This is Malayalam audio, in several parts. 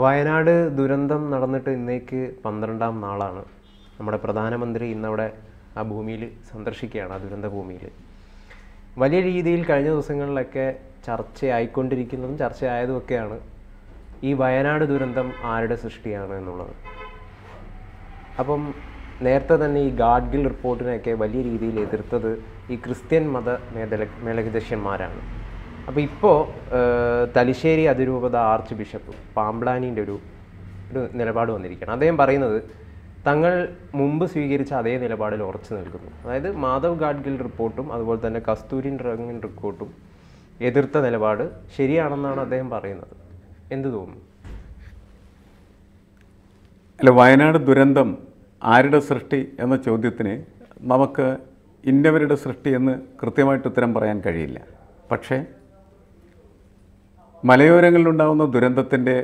വയനാട് ദുരന്തം നടന്നിട്ട് ഇന്നേക്ക് പന്ത്രണ്ടാം നാളാണ് നമ്മുടെ പ്രധാനമന്ത്രി ഇന്നവിടെ ആ ഭൂമിയിൽ സന്ദർശിക്കുകയാണ് ആ ദുരന്ത ഭൂമിയിൽ വലിയ രീതിയിൽ കഴിഞ്ഞ ദിവസങ്ങളിലൊക്കെ ചർച്ചയായിക്കൊണ്ടിരിക്കുന്നതും ചർച്ചയായതുമൊക്കെയാണ് ഈ വയനാട് ദുരന്തം ആരുടെ സൃഷ്ടിയാണ് എന്നുള്ളത് അപ്പം നേരത്തെ തന്നെ ഈ ഗാഡ്ഗിൽ റിപ്പോർട്ടിനെയൊക്കെ വലിയ രീതിയിൽ എതിർത്തത് ഈ ക്രിസ്ത്യൻ മത മേലകദശന്മാരാണ് അപ്പോൾ ഇപ്പോൾ തലശ്ശേരി അതിരൂപത ആർച്ച് ബിഷപ്പ് പാമ്പ്ലാനിൻ്റെ ഒരു ഒരു നിലപാട് വന്നിരിക്കുകയാണ് അദ്ദേഹം പറയുന്നത് തങ്ങൾ മുമ്പ് സ്വീകരിച്ച അതേ നിലപാടിൽ ഉറച്ചു നിൽക്കുന്നു അതായത് മാധവ് ഗാഡ്ഗിൽ റിപ്പോർട്ടും അതുപോലെ തന്നെ കസ്തൂരിൻ റംഗിൻ റിപ്പോർട്ടും എതിർത്ത നിലപാട് ശരിയാണെന്നാണ് അദ്ദേഹം പറയുന്നത് എന്ത് തോന്നുന്നു അല്ല വയനാട് ദുരന്തം ആരുടെ സൃഷ്ടി എന്ന ചോദ്യത്തിന് നമുക്ക് ഇന്നവരുടെ സൃഷ്ടി എന്ന് കൃത്യമായിട്ട് ഉത്തരം പറയാൻ കഴിയില്ല പക്ഷേ മലയോരങ്ങളിലുണ്ടാകുന്ന ദുരന്തത്തിൻ്റെ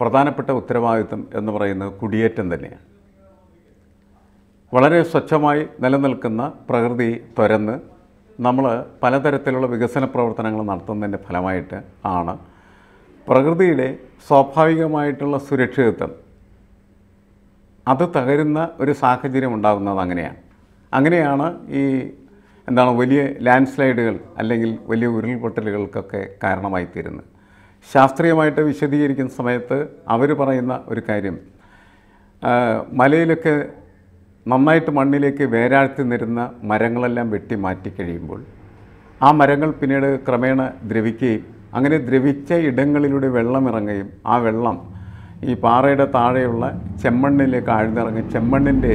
പ്രധാനപ്പെട്ട ഉത്തരവാദിത്വം എന്ന് പറയുന്നത് കുടിയേറ്റം തന്നെയാണ് വളരെ സ്വച്ഛമായി നിലനിൽക്കുന്ന പ്രകൃതി തുരന്ന് നമ്മൾ പലതരത്തിലുള്ള വികസന പ്രവർത്തനങ്ങൾ നടത്തുന്നതിൻ്റെ ഫലമായിട്ട് ആണ് പ്രകൃതിയുടെ സ്വാഭാവികമായിട്ടുള്ള സുരക്ഷിതത്വം അത് തകരുന്ന ഒരു സാഹചര്യം ഉണ്ടാകുന്നത് അങ്ങനെയാണ് അങ്ങനെയാണ് ഈ എന്താണ് വലിയ ലാൻഡ് സ്ലൈഡുകൾ അല്ലെങ്കിൽ വലിയ ഉരുൾപൊട്ടലുകൾക്കൊക്കെ കാരണമായി തീരുന്നത് ശാസ്ത്രീയമായിട്ട് വിശദീകരിക്കുന്ന സമയത്ത് അവർ പറയുന്ന ഒരു കാര്യം മലയിലൊക്കെ നന്നായിട്ട് മണ്ണിലേക്ക് വേരാഴ്ത്തി നിരുന്ന മരങ്ങളെല്ലാം വെട്ടി മാറ്റി കഴിയുമ്പോൾ ആ മരങ്ങൾ പിന്നീട് ക്രമേണ ദ്രവിക്കുകയും അങ്ങനെ ദ്രവിച്ച ഇടങ്ങളിലൂടെ വെള്ളം ഇറങ്ങുകയും ആ വെള്ളം ഈ പാറയുടെ താഴെയുള്ള ചെമ്മണ്ണിലേക്ക് ആഴ്ന്നിറങ്ങി ചെമ്മണ്ണിൻ്റെ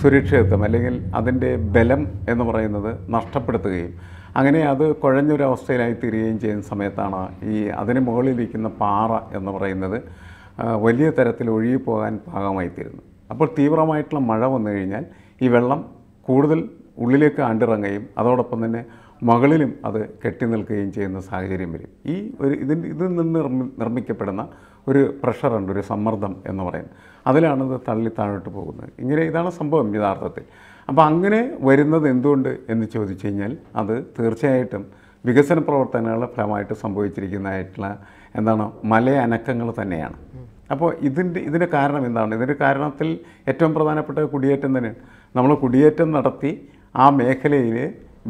സുരക്ഷിതത്വം അല്ലെങ്കിൽ അതിൻ്റെ ബലം എന്ന് പറയുന്നത് നഷ്ടപ്പെടുത്തുകയും അങ്ങനെ അത് കുഴഞ്ഞൊരവസ്ഥയിലായി തീരുകയും ചെയ്യുന്ന സമയത്താണ് ഈ അതിന് മുകളിലിരിക്കുന്ന പാറ എന്ന് പറയുന്നത് വലിയ തരത്തിൽ ഒഴുകിപ്പോകാൻ ഭാഗമായി തീരുന്നത് അപ്പോൾ തീവ്രമായിട്ടുള്ള മഴ വന്നു കഴിഞ്ഞാൽ ഈ വെള്ളം കൂടുതൽ ഉള്ളിലേക്ക് ആണ്ടിറങ്ങുകയും അതോടൊപ്പം തന്നെ മകളിലും അത് കെട്ടി നിൽക്കുകയും ചെയ്യുന്ന സാഹചര്യം വരും ഈ ഒരു ഇതിൻ്റെ ഇതിൽ നിന്ന് നിർമ്മിക്കപ്പെടുന്ന ഒരു പ്രഷറുണ്ട് ഒരു സമ്മർദ്ദം എന്ന് പറയുന്നത് അതിലാണ് ഇത് തള്ളി താഴോട്ട് പോകുന്നത് ഇങ്ങനെ ഇതാണ് സംഭവം യഥാർത്ഥത്തിൽ അപ്പോൾ അങ്ങനെ വരുന്നത് എന്തുകൊണ്ട് എന്ന് ചോദിച്ചു കഴിഞ്ഞാൽ അത് തീർച്ചയായിട്ടും വികസന പ്രവർത്തനങ്ങളുടെ ഫലമായിട്ട് സംഭവിച്ചിരിക്കുന്നതായിട്ടുള്ള എന്താണ് മലയനക്കങ്ങൾ തന്നെയാണ് അപ്പോൾ ഇതിൻ്റെ ഇതിൻ്റെ കാരണം എന്താണ് ഇതിൻ്റെ കാരണത്തിൽ ഏറ്റവും പ്രധാനപ്പെട്ട കുടിയേറ്റം തന്നെയാണ് നമ്മൾ കുടിയേറ്റം നടത്തി ആ മേഖലയിൽ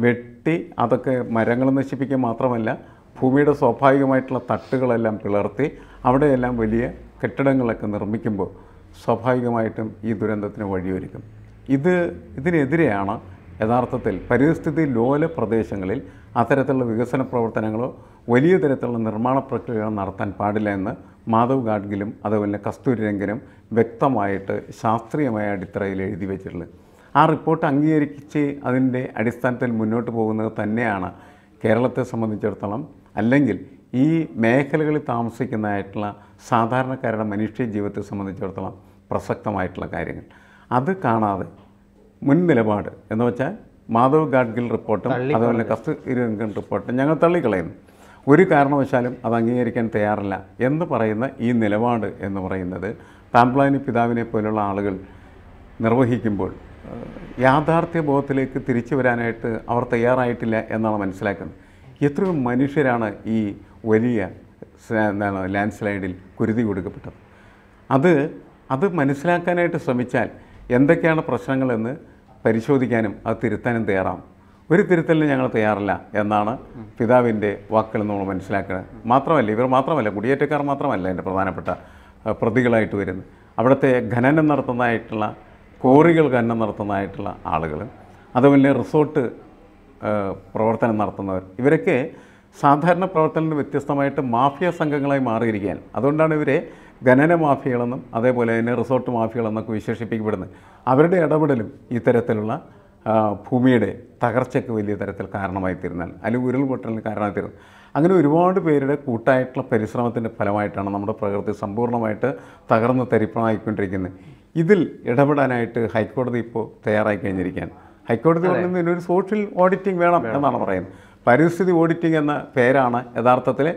വെട്ടി അതൊക്കെ മരങ്ങൾ നശിപ്പിക്കുക മാത്രമല്ല ഭൂമിയുടെ സ്വാഭാവികമായിട്ടുള്ള തട്ടുകളെല്ലാം പിളർത്തി അവിടെയെല്ലാം വലിയ കെട്ടിടങ്ങളൊക്കെ നിർമ്മിക്കുമ്പോൾ സ്വാഭാവികമായിട്ടും ഈ ദുരന്തത്തിന് വഴിയൊരുക്കും ഇത് ഇതിനെതിരെയാണ് യഥാർത്ഥത്തിൽ പരിസ്ഥിതി ലോല പ്രദേശങ്ങളിൽ അത്തരത്തിലുള്ള വികസന പ്രവർത്തനങ്ങളോ വലിയ തരത്തിലുള്ള നിർമ്മാണ പ്രക്രിയകൾ നടത്താൻ പാടില്ല എന്ന് മാധവ് ഗാഡ്ഗിലും അതുപോലെ കസ്തൂരി രംഗനും വ്യക്തമായിട്ട് ശാസ്ത്രീയമായ അടിത്തറയിൽ എഴുതി വെച്ചിട്ടുള്ളത് ആ റിപ്പോർട്ട് അംഗീകരിച്ച് അതിൻ്റെ അടിസ്ഥാനത്തിൽ മുന്നോട്ട് പോകുന്നത് തന്നെയാണ് കേരളത്തെ സംബന്ധിച്ചിടത്തോളം അല്ലെങ്കിൽ ഈ മേഖലകളിൽ താമസിക്കുന്നതായിട്ടുള്ള സാധാരണക്കാരുടെ മനുഷ്യ ജീവിതത്തെ സംബന്ധിച്ചിടത്തോളം പ്രസക്തമായിട്ടുള്ള കാര്യങ്ങൾ അത് കാണാതെ മുൻ നിലപാട് എന്ന് വെച്ചാൽ മാധവ് ഗാഡ്ഗിൽ റിപ്പോർട്ടും അതുപോലെ കസ്തൂരിരംഗൻ റിപ്പോർട്ടും ഞങ്ങൾ തള്ളിക്കളയുന്നു ഒരു കാരണവശാലും അത് അംഗീകരിക്കാൻ തയ്യാറല്ല എന്ന് പറയുന്ന ഈ നിലപാട് എന്ന് പറയുന്നത് പാംപ്ലാനി പിതാവിനെ പോലുള്ള ആളുകൾ നിർവഹിക്കുമ്പോൾ യാഥാർത്ഥ്യ ബോധത്തിലേക്ക് തിരിച്ചു വരാനായിട്ട് അവർ തയ്യാറായിട്ടില്ല എന്നാണ് മനസ്സിലാക്കുന്നത് എത്ര മനുഷ്യരാണ് ഈ വലിയ എന്താണ് ലാൻഡ് സ്ലൈഡിൽ കുരുതി കൊടുക്കപ്പെട്ടത് അത് അത് മനസ്സിലാക്കാനായിട്ട് ശ്രമിച്ചാൽ എന്തൊക്കെയാണ് പ്രശ്നങ്ങളെന്ന് പരിശോധിക്കാനും അത് തിരുത്താനും തയ്യാറാവും ഒരു തിരുത്തലിന് ഞങ്ങൾ തയ്യാറല്ല എന്നാണ് പിതാവിൻ്റെ വാക്കുകൾ നമ്മൾ മനസ്സിലാക്കുന്നത് മാത്രമല്ല ഇവർ മാത്രമല്ല കുടിയേറ്റക്കാർ മാത്രമല്ല എൻ്റെ പ്രധാനപ്പെട്ട പ്രതികളായിട്ട് വരുന്നത് അവിടുത്തെ ഖനനം നടത്തുന്നതായിട്ടുള്ള കോറികൾ ഖനനം നടത്തുന്നതായിട്ടുള്ള ആളുകൾ അതുപോലെ റിസോർട്ട് പ്രവർത്തനം നടത്തുന്നവർ ഇവരൊക്കെ സാധാരണ പ്രവർത്തനത്തിന് വ്യത്യസ്തമായിട്ട് മാഫിയ സംഘങ്ങളായി മാറിയിരിക്കുകയാണ് അതുകൊണ്ടാണ് ഇവരെ ഖനന മാഫിയകളെന്നും അതേപോലെ തന്നെ റിസോർട്ട് മാഫിയകളെന്നൊക്കെ വിശേഷിപ്പിക്കപ്പെടുന്നത് അവരുടെ ഇടപെടലും ഇത്തരത്തിലുള്ള ഭൂമിയുടെ തകർച്ചയ്ക്ക് വലിയ തരത്തിൽ കാരണമായി തീരുന്നതാണ് അല്ലെങ്കിൽ ഉരുൾപൊട്ടലിന് കാരണമായി തീരുന്നത് അങ്ങനെ ഒരുപാട് പേരുടെ കൂട്ടായിട്ടുള്ള പരിശ്രമത്തിൻ്റെ ഫലമായിട്ടാണ് നമ്മുടെ പ്രകൃതി സമ്പൂർണ്ണമായിട്ട് തകർന്ന് തരിപ്പണമായിക്കൊണ്ടിരിക്കുന്നത് ഇതിൽ ഇടപെടാനായിട്ട് ഹൈക്കോടതി ഇപ്പോൾ തയ്യാറായി കഴിഞ്ഞിരിക്കുകയാണ് ഹൈക്കോടതി പറയുന്നതിന് ഒരു സോഷ്യൽ ഓഡിറ്റിംഗ് വേണം എന്നാണ് പറയുന്നത് പരിസ്ഥിതി ഓഡിറ്റിംഗ് എന്ന പേരാണ് യഥാർത്ഥത്തിൽ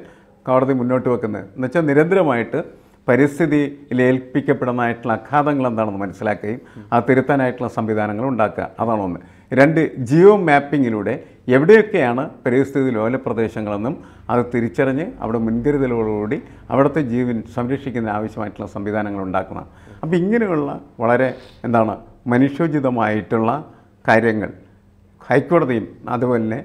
കോടതി മുന്നോട്ട് വെക്കുന്നത് എന്നുവെച്ചാൽ നിരന്തരമായിട്ട് പരിസ്ഥിതിയിൽ ഏൽപ്പിക്കപ്പെടുന്നതായിട്ടുള്ള അഘാതങ്ങൾ എന്താണെന്ന് മനസ്സിലാക്കുകയും ആ തിരുത്താനായിട്ടുള്ള സംവിധാനങ്ങൾ ഉണ്ടാക്കുക അതാണ് ഒന്ന് രണ്ട് ജിയോ മാപ്പിങ്ങിലൂടെ എവിടെയൊക്കെയാണ് പരിസ്ഥിതി ലോല പ്രദേശങ്ങളെന്നും അത് തിരിച്ചറിഞ്ഞ് അവിടെ മുൻകരുതലോടുകൂടി അവിടുത്തെ ജീവൻ സംരക്ഷിക്കുന്ന ആവശ്യമായിട്ടുള്ള സംവിധാനങ്ങൾ ഉണ്ടാക്കുന്നതാണ് അപ്പോൾ ഇങ്ങനെയുള്ള വളരെ എന്താണ് മനുഷ്യോചിതമായിട്ടുള്ള കാര്യങ്ങൾ ഹൈക്കോടതിയും അതുപോലെ തന്നെ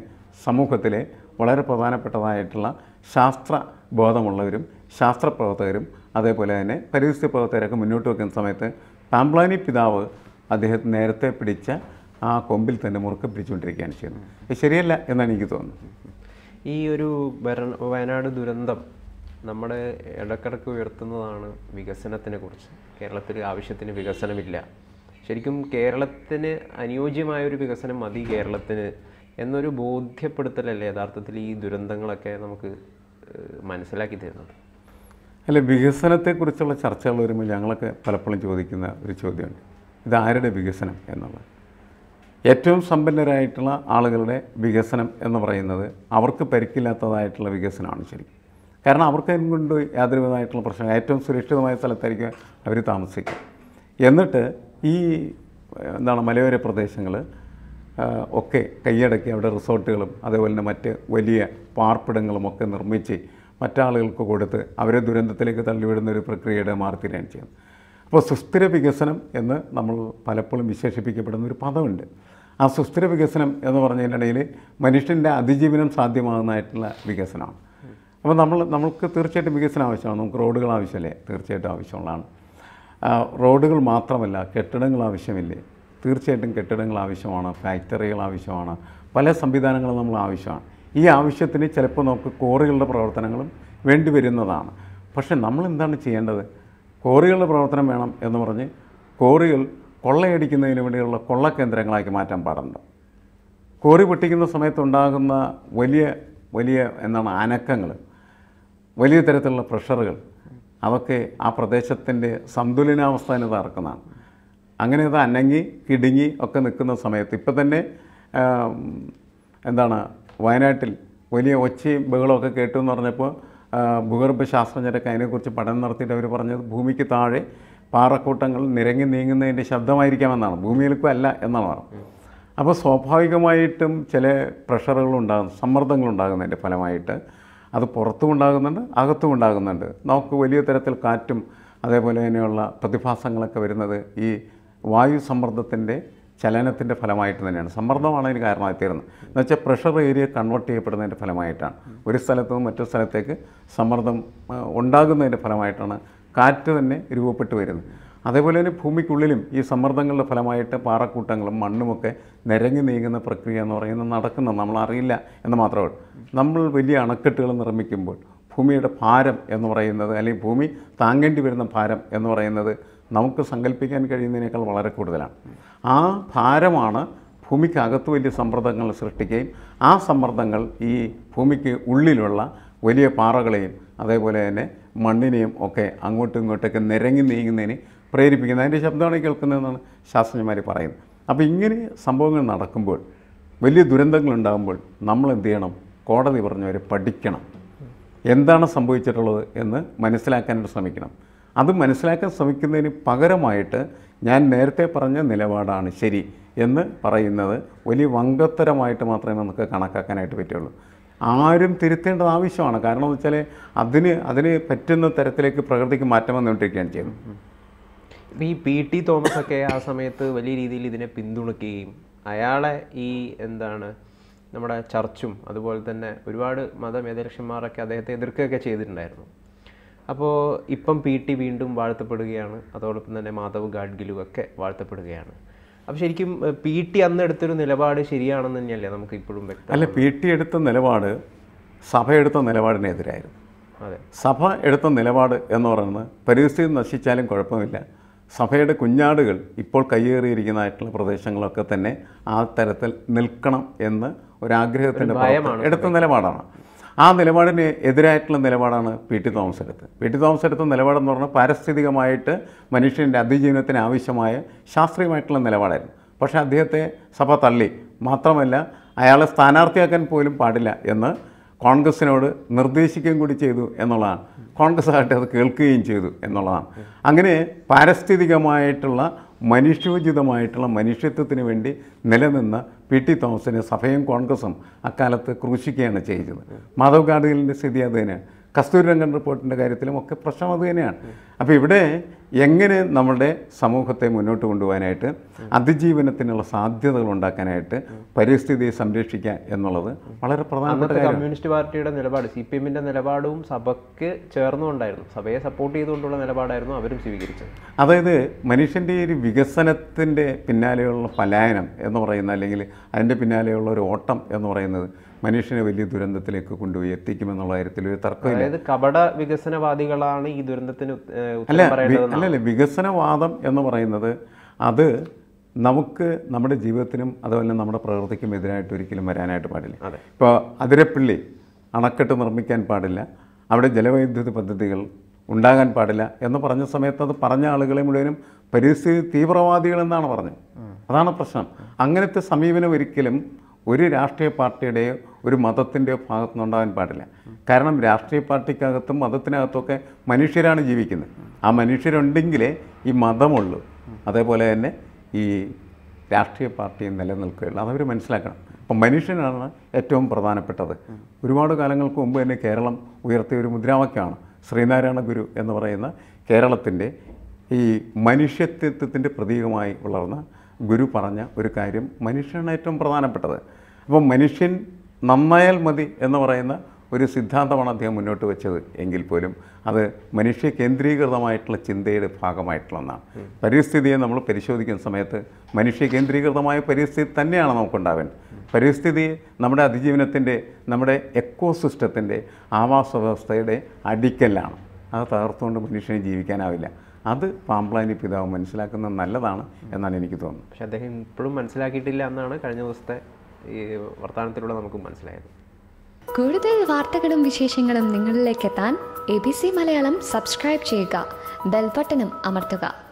സമൂഹത്തിലെ വളരെ പ്രധാനപ്പെട്ടതായിട്ടുള്ള ശാസ്ത്ര ബോധമുള്ളവരും ശാസ്ത്ര പ്രവർത്തകരും അതേപോലെ തന്നെ പരിസ്ഥിതി പ്രവർത്തകരൊക്കെ മുന്നോട്ട് വയ്ക്കുന്ന സമയത്ത് പാംബ്ലാനി പിതാവ് അദ്ദേഹത്തെ നേരത്തെ പിടിച്ച ആ കൊമ്പിൽ തന്നെ മുറുക്ക പിടിച്ചുകൊണ്ടിരിക്കുകയാണ് ചെയ്യുന്നത് ശരിയല്ല എന്നാണ് എനിക്ക് തോന്നുന്നത് ഈ ഒരു ഭരണ വയനാട് ദുരന്തം നമ്മുടെ ഇടക്കിടക്ക് ഉയർത്തുന്നതാണ് വികസനത്തിനെ കുറിച്ച് കേരളത്തിൽ ആവശ്യത്തിന് വികസനമില്ല ശരിക്കും കേരളത്തിന് ഒരു വികസനം മതി കേരളത്തിന് എന്നൊരു ബോധ്യപ്പെടുത്തലല്ലേ യഥാർത്ഥത്തിൽ ഈ ദുരന്തങ്ങളൊക്കെ നമുക്ക് മനസ്സിലാക്കി തരുന്നത് അല്ല വികസനത്തെക്കുറിച്ചുള്ള ചർച്ചകൾ വരുമ്പോൾ ഞങ്ങളൊക്കെ പലപ്പോഴും ചോദിക്കുന്ന ഒരു ചോദ്യമുണ്ട് ഇതാരുടെ വികസനം എന്നുള്ളത് ഏറ്റവും സമ്പന്നരായിട്ടുള്ള ആളുകളുടെ വികസനം എന്ന് പറയുന്നത് അവർക്ക് പരിക്കില്ലാത്തതായിട്ടുള്ള വികസനമാണ് ശരിക്കും കാരണം അവർക്ക് കൊണ്ട് യാതൊരുവിധമായിട്ടുള്ള പ്രശ്നം ഏറ്റവും സുരക്ഷിതമായ സ്ഥലത്തായിരിക്കും അവർ താമസിക്കുക എന്നിട്ട് ഈ എന്താണ് മലയോര പ്രദേശങ്ങൾ ഒക്കെ കൈയടക്കി അവിടെ റിസോർട്ടുകളും അതേപോലെ തന്നെ മറ്റ് വലിയ പാർപ്പിടങ്ങളും ഒക്കെ നിർമ്മിച്ച് മറ്റാളുകൾക്ക് കൊടുത്ത് അവരെ ദുരന്തത്തിലേക്ക് തള്ളിവിടുന്ന ഒരു പ്രക്രിയയുടെ മാർത്തിരാണ് ചെയ്യുന്നത് അപ്പോൾ സുസ്ഥിര വികസനം എന്ന് നമ്മൾ പലപ്പോഴും വിശേഷിപ്പിക്കപ്പെടുന്ന ഒരു പദമുണ്ട് ആ സുസ്ഥിര വികസനം എന്ന് പറഞ്ഞതിനിടയിൽ മനുഷ്യൻ്റെ അതിജീവനം സാധ്യമാകുന്നതായിട്ടുള്ള വികസനമാണ് അപ്പോൾ നമ്മൾ നമുക്ക് തീർച്ചയായിട്ടും വികസനം ആവശ്യമാണ് നമുക്ക് റോഡുകൾ ആവശ്യമല്ലേ തീർച്ചയായിട്ടും ആവശ്യമുള്ളതാണ് റോഡുകൾ മാത്രമല്ല കെട്ടിടങ്ങൾ ആവശ്യമില്ലേ തീർച്ചയായിട്ടും കെട്ടിടങ്ങൾ ആവശ്യമാണ് ഫാക്ടറികൾ ആവശ്യമാണ് പല സംവിധാനങ്ങളും നമ്മൾ ആവശ്യമാണ് ഈ ആവശ്യത്തിന് ചിലപ്പോൾ നമുക്ക് കോറികളുടെ പ്രവർത്തനങ്ങളും വേണ്ടി വരുന്നതാണ് പക്ഷേ നമ്മൾ എന്താണ് ചെയ്യേണ്ടത് കോറികളുടെ പ്രവർത്തനം വേണം എന്ന് പറഞ്ഞ് കോറികൾ കൊള്ളയടിക്കുന്നതിന് വേണ്ടിയുള്ള കൊള്ളക്കേന്ദ്രങ്ങളാക്കി മാറ്റാൻ പാടുണ്ട് കോറി പൊട്ടിക്കുന്ന സമയത്തുണ്ടാകുന്ന വലിയ വലിയ എന്താണ് അനക്കങ്ങൾ വലിയ തരത്തിലുള്ള പ്രഷറുകൾ അതൊക്കെ ആ പ്രദേശത്തിൻ്റെ സന്തുലനാവസ്ഥനെ തകർക്കുന്നതാണ് അങ്ങനെ അത് അനങ്ങി കിടുങ്ങി ഒക്കെ നിൽക്കുന്ന സമയത്ത് ഇപ്പം തന്നെ എന്താണ് വയനാട്ടിൽ വലിയ ഒച്ചയും ബഹളമൊക്കെ കേട്ടു എന്ന് പറഞ്ഞപ്പോൾ ഭൂഗർഭശാസ്ത്രജ്ഞരൊക്കെ അതിനെക്കുറിച്ച് പഠനം നടത്തിയിട്ട് അവർ പറഞ്ഞത് ഭൂമിക്ക് താഴെ പാറക്കൂട്ടങ്ങൾ നിരങ്ങി നീങ്ങുന്നതിൻ്റെ ശബ്ദമായിരിക്കാമെന്നാണ് ഭൂമിയിലേക്കും അല്ല എന്നാണ് അപ്പോൾ സ്വാഭാവികമായിട്ടും ചില പ്രഷറുകളുണ്ടാകും സമ്മർദ്ദങ്ങളുണ്ടാകുന്നതിൻ്റെ സമ്മർദ്ദങ്ങൾ ഫലമായിട്ട് അത് പുറത്തും ഉണ്ടാകുന്നുണ്ട് അകത്തും ഉണ്ടാകുന്നുണ്ട് നമുക്ക് വലിയ തരത്തിൽ കാറ്റും അതേപോലെ തന്നെയുള്ള പ്രതിഭാസങ്ങളൊക്കെ വരുന്നത് ഈ വായു സമ്മർദ്ദത്തിൻ്റെ ചലനത്തിൻ്റെ ഫലമായിട്ട് തന്നെയാണ് സമ്മർദ്ദമാണ് അതിന് കാരണമായി തീരുന്നത് എന്ന് വെച്ചാൽ പ്രഷർ ഏരിയ കൺവേർട്ട് ചെയ്യപ്പെടുന്നതിൻ്റെ ഫലമായിട്ടാണ് ഒരു സ്ഥലത്തു നിന്ന് മറ്റൊരു സ്ഥലത്തേക്ക് സമ്മർദ്ദം ഉണ്ടാകുന്നതിൻ്റെ ഫലമായിട്ടാണ് കാറ്റ് തന്നെ രൂപപ്പെട്ടു വരുന്നത് അതേപോലെ തന്നെ ഭൂമിക്കുള്ളിലും ഈ സമ്മർദ്ദങ്ങളുടെ ഫലമായിട്ട് പാറക്കൂട്ടങ്ങളും മണ്ണുമൊക്കെ നിരങ്ങി നീങ്ങുന്ന പ്രക്രിയ എന്ന് പറയുന്നത് നടക്കുന്നത് നമ്മൾ അറിയില്ല എന്ന് മാത്രമേ നമ്മൾ വലിയ അണക്കെട്ടുകൾ നിർമ്മിക്കുമ്പോൾ ഭൂമിയുടെ ഭാരം എന്ന് പറയുന്നത് അല്ലെങ്കിൽ ഭൂമി താങ്ങേണ്ടി വരുന്ന ഭാരം എന്ന് പറയുന്നത് നമുക്ക് സങ്കല്പിക്കാൻ കഴിയുന്നതിനേക്കാൾ വളരെ കൂടുതലാണ് ആ ഭാരമാണ് ഭൂമിക്കകത്ത് വലിയ സമ്മർദ്ദങ്ങൾ സൃഷ്ടിക്കുകയും ആ സമ്മർദ്ദങ്ങൾ ഈ ഭൂമിക്ക് ഉള്ളിലുള്ള വലിയ പാറകളെയും അതേപോലെ തന്നെ മണ്ണിനെയും ഒക്കെ അങ്ങോട്ടും ഇങ്ങോട്ടൊക്കെ നിരങ്ങി നീങ്ങുന്നതിന് പ്രേരിപ്പിക്കുന്നത് അതിൻ്റെ ശബ്ദമാണ് കേൾക്കുന്നതെന്നാണ് ശാസ്ത്രജ്ഞന്മാർ പറയുന്നത് അപ്പോൾ ഇങ്ങനെ സംഭവങ്ങൾ നടക്കുമ്പോൾ വലിയ ദുരന്തങ്ങൾ ഉണ്ടാകുമ്പോൾ നമ്മൾ എന്ത് ചെയ്യണം കോടതി പറഞ്ഞവർ പഠിക്കണം എന്താണ് സംഭവിച്ചിട്ടുള്ളത് എന്ന് മനസ്സിലാക്കാനായിട്ട് ശ്രമിക്കണം അത് മനസ്സിലാക്കാൻ ശ്രമിക്കുന്നതിന് പകരമായിട്ട് ഞാൻ നേരത്തെ പറഞ്ഞ നിലപാടാണ് ശരി എന്ന് പറയുന്നത് വലിയ വങ്കത്തരമായിട്ട് മാത്രമേ നമുക്ക് കണക്കാക്കാനായിട്ട് പറ്റുള്ളൂ ആരും തിരുത്തേണ്ടത് ആവശ്യമാണ് കാരണം എന്ന് വെച്ചാൽ അതിന് അതിന് പറ്റുന്ന തരത്തിലേക്ക് പ്രകൃതിക്ക് മാറ്റം വന്നുകൊണ്ടിരിക്കുകയാണ് ചെയ്യുന്നത് ഈ പി ടി തോമസ് ഒക്കെ ആ സമയത്ത് വലിയ രീതിയിൽ ഇതിനെ പിന്തുണയ്ക്കുകയും അയാളെ ഈ എന്താണ് നമ്മുടെ ചർച്ചും അതുപോലെ തന്നെ ഒരുപാട് മതമേതലക്ഷന്മാരൊക്കെ അദ്ദേഹത്തെ എതിർക്കുകയൊക്കെ ചെയ്തിട്ടുണ്ടായിരുന്നു അപ്പോൾ ഇപ്പം പി ടി വീണ്ടും വാഴ്ത്തപ്പെടുകയാണ് അതോടൊപ്പം തന്നെ മാധവ് ഗാഡ്ഗിലു ഒക്കെ വാഴ്ത്തപ്പെടുകയാണ് അപ്പോൾ ശരിക്കും പി ടി അന്ന് എടുത്തൊരു നിലപാട് ശരിയാണെന്ന് തന്നെയല്ലേ നമുക്ക് ഇപ്പോഴും വ്യക്തം അല്ല പി ടി എടുത്ത നിലപാട് സഭ എടുത്ത നിലപാടിനെതിരായിരുന്നു അതെ സഭ എടുത്ത നിലപാട് എന്ന് പറയുന്നത് പരിസ്ഥിതി നശിച്ചാലും കുഴപ്പമില്ല സഭയുടെ കുഞ്ഞാടുകൾ ഇപ്പോൾ കയ്യേറിയിരിക്കുന്നതായിട്ടുള്ള പ്രദേശങ്ങളൊക്കെ തന്നെ ആ തരത്തിൽ നിൽക്കണം എന്ന് ഒരാഗ്രഹത്തിൻ്റെ എടുത്ത നിലപാടാണ് ആ നിലപാടിന് എതിരായിട്ടുള്ള നിലപാടാണ് പി ടി തോമസ് എടുത്ത് പി ടി തോമസ് എടുത്ത നിലപാടെന്ന് പറഞ്ഞാൽ പാരിസ്ഥിതികമായിട്ട് മനുഷ്യൻ്റെ അതിജീവനത്തിന് ആവശ്യമായ ശാസ്ത്രീയമായിട്ടുള്ള നിലപാടായിരുന്നു പക്ഷേ അദ്ദേഹത്തെ സഭ തള്ളി മാത്രമല്ല അയാളെ സ്ഥാനാർത്ഥിയാക്കാൻ പോലും പാടില്ല എന്ന് കോൺഗ്രസിനോട് നിർദ്ദേശിക്കുകയും കൂടി ചെയ്തു എന്നുള്ളതാണ് കോൺഗ്രസ് ആകട്ടെ അത് കേൾക്കുകയും ചെയ്തു എന്നുള്ളതാണ് അങ്ങനെ പാരിസ്ഥിതികമായിട്ടുള്ള മനുഷ്യോചിതമായിട്ടുള്ള മനുഷ്യത്വത്തിന് വേണ്ടി നിലനിന്ന പി ടി തോമസിനെ സഭയും കോൺഗ്രസും അക്കാലത്ത് ക്രൂശിക്കുകയാണ് ചെയ്തത് മാധവ് ഗാഡ്ഗിലിൻ്റെ സ്ഥിതി അത് തന്നെയാണ് കസ്തൂരിരംഗൻ റിപ്പോർട്ടിൻ്റെ കാര്യത്തിലും ഒക്കെ പ്രശ്നം അത് തന്നെയാണ് അപ്പോൾ ഇവിടെ എങ്ങനെ നമ്മുടെ സമൂഹത്തെ മുന്നോട്ട് കൊണ്ടുപോകാനായിട്ട് അതിജീവനത്തിനുള്ള സാധ്യതകൾ ഉണ്ടാക്കാനായിട്ട് പരിസ്ഥിതിയെ സംരക്ഷിക്കുക എന്നുള്ളത് വളരെ പ്രധാനപ്പെട്ട കമ്മ്യൂണിസ്റ്റ് പാർട്ടിയുടെ നിലപാട് സി പി എമ്മിൻ്റെ നിലപാടും സഭയ്ക്ക് ചേർന്നുകൊണ്ടായിരുന്നു സഭയെ സപ്പോർട്ട് ചെയ്തുകൊണ്ടുള്ള നിലപാടായിരുന്നു അവരും സ്വീകരിച്ചത് അതായത് മനുഷ്യൻ്റെ ഒരു വികസനത്തിൻ്റെ പിന്നാലെയുള്ള പലായനം എന്ന് പറയുന്ന അല്ലെങ്കിൽ അതിൻ്റെ പിന്നാലെയുള്ള ഒരു ഓട്ടം എന്ന് പറയുന്നത് മനുഷ്യനെ വലിയ ദുരന്തത്തിലേക്ക് കൊണ്ടുപോയി എത്തിക്കുമെന്നുള്ള കാര്യത്തിൽ ഒരു തർക്കമില്ല അതായത് കപട വികസനവാദികളാണ് ഈ ദുരന്തത്തിന് അല്ല അല്ലല്ല വികസനവാദം എന്ന് പറയുന്നത് അത് നമുക്ക് നമ്മുടെ ജീവിതത്തിനും അതുപോലെ നമ്മുടെ പ്രകൃതിക്കും എതിരായിട്ട് ഒരിക്കലും വരാനായിട്ട് പാടില്ല ഇപ്പോൾ അതിരപ്പള്ളി അണക്കെട്ട് നിർമ്മിക്കാൻ പാടില്ല അവിടെ ജലവൈദ്യുതി പദ്ധതികൾ ഉണ്ടാകാൻ പാടില്ല എന്ന് പറഞ്ഞ സമയത്ത് അത് പറഞ്ഞ ആളുകളെ മുഴുവനും പരിസ്ഥിതി തീവ്രവാദികളെന്നാണ് പറഞ്ഞത് അതാണ് പ്രശ്നം അങ്ങനത്തെ സമീപനം ഒരിക്കലും ഒരു രാഷ്ട്രീയ പാർട്ടിയുടെയോ ഒരു മതത്തിൻ്റെയോ നിന്നുണ്ടാകാൻ പാടില്ല കാരണം രാഷ്ട്രീയ പാർട്ടിക്കകത്തും മതത്തിനകത്തുമൊക്കെ മനുഷ്യരാണ് ജീവിക്കുന്നത് ആ മനുഷ്യരുണ്ടെങ്കിലേ ഈ മതമുള്ളൂ അതേപോലെ തന്നെ ഈ രാഷ്ട്രീയ പാർട്ടിയും നിലനിൽക്കുകയുള്ളൂ അതവർ മനസ്സിലാക്കണം അപ്പം മനുഷ്യനാണ് ഏറ്റവും പ്രധാനപ്പെട്ടത് ഒരുപാട് കാലങ്ങൾക്ക് മുമ്പ് തന്നെ കേരളം ഉയർത്തിയ ഒരു മുദ്രാവാക്യമാണ് ശ്രീനാരായണ ഗുരു എന്ന് പറയുന്ന കേരളത്തിൻ്റെ ഈ മനുഷ്യത്വത്തിൻ്റെ പ്രതീകമായി വളർന്ന ഗുരു പറഞ്ഞ ഒരു കാര്യം മനുഷ്യനാണ് ഏറ്റവും പ്രധാനപ്പെട്ടത് അപ്പം മനുഷ്യൻ നന്നായാൽ മതി എന്ന് പറയുന്ന ഒരു സിദ്ധാന്തമാണ് അദ്ദേഹം മുന്നോട്ട് വെച്ചത് എങ്കിൽ പോലും അത് മനുഷ്യ കേന്ദ്രീകൃതമായിട്ടുള്ള ചിന്തയുടെ ഭാഗമായിട്ടുള്ള ഒന്നാണ് പരിസ്ഥിതിയെ നമ്മൾ പരിശോധിക്കുന്ന സമയത്ത് മനുഷ്യ കേന്ദ്രീകൃതമായ പരിസ്ഥിതി തന്നെയാണ് നമുക്കുണ്ടാവാൻ പരിസ്ഥിതി നമ്മുടെ അതിജീവനത്തിൻ്റെ നമ്മുടെ എക്കോ സിസ്റ്റത്തിൻ്റെ ആവാസ വ്യവസ്ഥയുടെ അടിക്കലാണ് അത് തകർത്തുകൊണ്ട് മനുഷ്യന് ജീവിക്കാനാവില്ല അത് പാമ്പ്ലാനി പിതാവ് മനസ്സിലാക്കുന്നത് നല്ലതാണ് എന്നാണ് എനിക്ക് തോന്നുന്നത് പക്ഷേ അദ്ദേഹം ഇപ്പോഴും മനസ്സിലാക്കിയിട്ടില്ല എന്നാണ് കഴിഞ്ഞ ദിവസത്തെ ഈ വർത്തമാനത്തിലൂടെ നമുക്ക് മനസ്സിലായത് കൂടുതൽ വാർത്തകളും വിശേഷങ്ങളും നിങ്ങളിലേക്ക് എത്താൻ A B C Malayalam subscribe ചെയ്യുക ബെൽബട്ടനും അമർത്തുക